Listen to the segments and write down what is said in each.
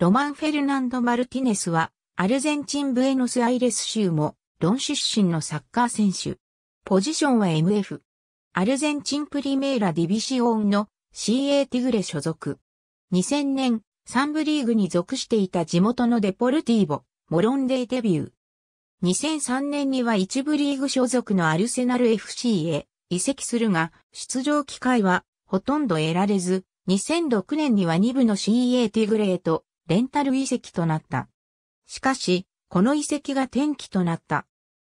ロマン・フェルナンド・マルティネスは、アルゼンチン・ブエノス・アイレス州も、ロン出身のサッカー選手。ポジションは MF。アルゼンチンプリメーラ・ディビシオンの CA ティグレ所属。2000年、3部リーグに属していた地元のデポルティーボ、モロンデーデビュー。2003年には1部リーグ所属のアルセナル FC へ移籍するが、出場機会はほとんど得られず、2006年には2部の CA ティグレーとレンタル移籍となった。しかし、この遺跡が転機となった。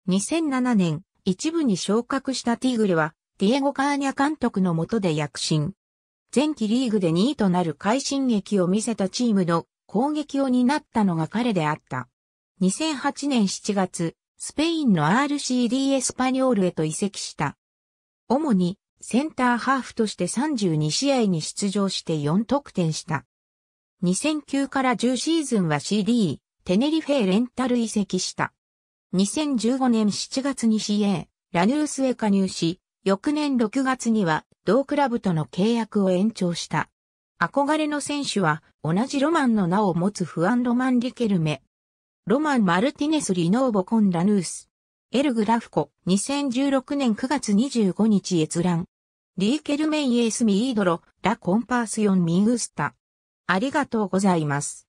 2007年、一部に昇格したティーグルは、ディエゴ・カーニャ監督の下で躍進。前期リーグで2位となる快進撃を見せたチームの攻撃を担ったのが彼であった。2008年7月、スペインの RCD エスパニョールへと移籍した。主にセンターハーフとして32試合に出場して4得点した。2009から10シーズンは CD、テネリフェレンタル移籍した。2015年7月に CA、ラヌースへ加入し、翌年6月には同クラブとの契約を延長した。憧れの選手は同じロマンの名を持つフアン・ロマン・リケルメ。ロマン・マルティネス・リノーボ・コン・ラヌース。エル・グラフコ、2016年9月25日閲覧。リーケルメイ・エース・ミードロ、ラ・コンパース・ヨン・ミングスタ。ありがとうございます。